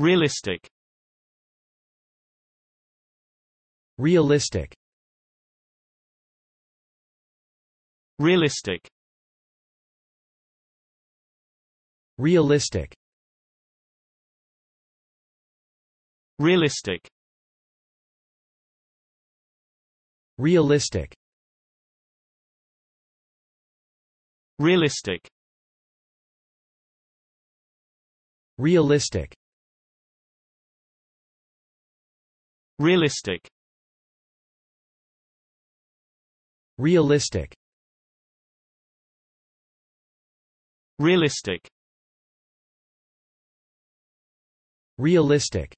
Realistic Realistic Realistic Realistic Realistic Realistic Realistic Realistic Realistic Realistic Realistic Realistic